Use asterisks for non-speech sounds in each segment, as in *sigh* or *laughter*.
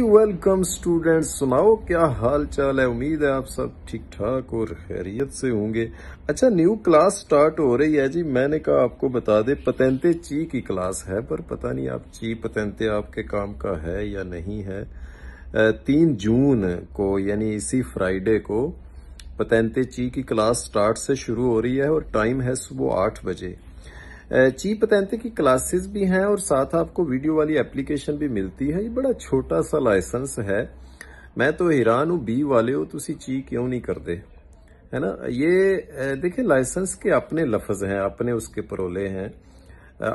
welcome students सुनाओ क्या हाल चाल है उम्मीद है आप सब ठीक ठाक और खैरियत से होंगे अच्छा न्यू क्लास स्टार्ट हो रही है जी मैंने कहा आपको बता दे पतेंते ची की क्लास है पर पता नहीं आप ची पतेंते आपके काम का है या नहीं है तीन जून को यानी इसी फ्राइडे को पतेंते ची की क्लास स्टार्ट से शुरू हो रही है और टाइम है सुबह आठ बजे ची पतंते की क्लासेस भी हैं और साथ आपको वीडियो वाली एप्लीकेशन भी मिलती है ये बड़ा छोटा सा लाइसेंस है मैं तो हैरान हूँ बी वाले हो तुम ची क्यों नहीं करते है ना ये देखिए लाइसेंस के अपने लफज हैं अपने उसके परोले हैं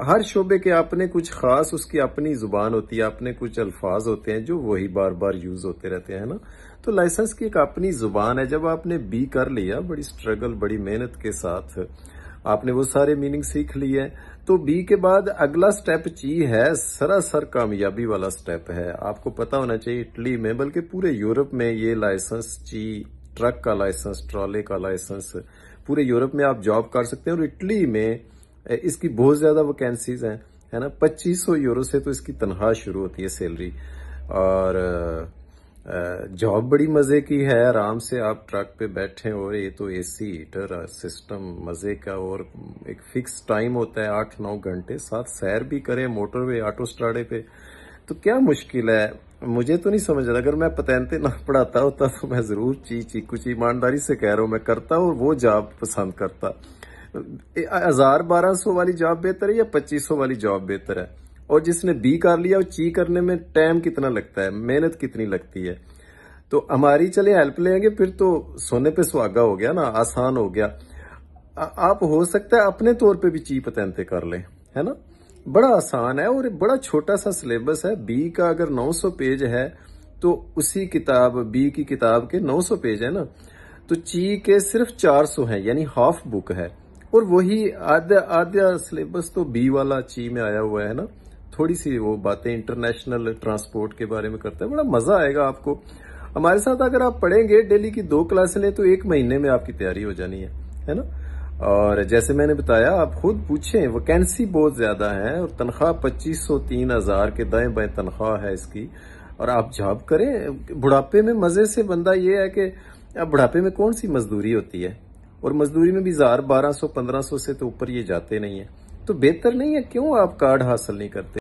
हर शोबे के अपने कुछ खास उसकी अपनी जुबान होती है अपने कुछ अल्फाज होते हैं जो वही बार बार यूज होते रहते हैं ना तो लाइसेंस की एक अपनी जुबान है जब आपने बी कर लिया बड़ी स्ट्रगल बड़ी मेहनत के साथ आपने वो सारे मीनिंग सीख लिए तो बी के बाद अगला स्टेप ची है सरासर कामयाबी वाला स्टेप है आपको पता होना चाहिए इटली में बल्कि पूरे यूरोप में ये लाइसेंस ची ट्रक का लाइसेंस ट्रॉले का लाइसेंस पूरे यूरोप में आप जॉब कर सकते हैं और इटली में इसकी बहुत ज्यादा वैकेंसीज हैं है ना 2500 यूरो से तो इसकी तनख्वाह शुरू होती है सैलरी और जॉब बड़ी मज़े की है आराम से आप ट्रक पे बैठे और ये तो एसी हीटर सिस्टम मज़े का और एक फिक्स टाइम होता है आठ नौ घंटे साथ सैर भी करें मोटरवे ऑटो स्टाडे पे तो क्या मुश्किल है मुझे तो नहीं समझ रहा अगर मैं पतैनते ना *laughs* पढ़ाता होता तो मैं ज़रूर ची ची कुछ ईमानदारी से कह रहा हूं मैं करता और वो जॉब पसंद करता हज़ार बारह सौ वाली जॉब बेहतर है या पच्चीस सौ वाली जॉब बेहतर है और जिसने बी कर लिया वो ची करने में टाइम कितना लगता है मेहनत कितनी लगती है तो हमारी चले हेल्प लेंगे फिर तो सोने पे सुहागा हो गया ना आसान हो गया आ, आप हो सकता है अपने तौर पे भी ची पतनते कर लें है ना बड़ा आसान है और बड़ा छोटा सा सिलेबस है बी का अगर 900 पेज है तो उसी किताब बी की किताब के 900 पेज है ना तो ची के सिर्फ 400 हैं यानी हाफ बुक है और वही आधा आधा सिलेबस तो बी वाला ची में आया हुआ है ना थोड़ी सी वो बातें इंटरनेशनल ट्रांसपोर्ट के बारे में करते हैं बड़ा मजा आएगा आपको हमारे साथ अगर आप पढ़ेंगे डेली की दो क्लासे लें तो एक महीने में आपकी तैयारी हो जानी है है ना और जैसे मैंने बताया आप खुद पूछें वैकेंसी बहुत ज्यादा है और तनख्वाह पच्चीस सौ तीन हजार के दाएं बाएं तनख्वाह है इसकी और आप जॉब करें बुढ़ापे में मजे से बंदा ये है कि अब बुढ़ापे में कौन सी मजदूरी होती है और मजदूरी में भी हजार बारह सौ पंद्रह सौ से तो ऊपर ये जाते नहीं है तो बेहतर नहीं है क्यों आप कार्ड हासिल नहीं करते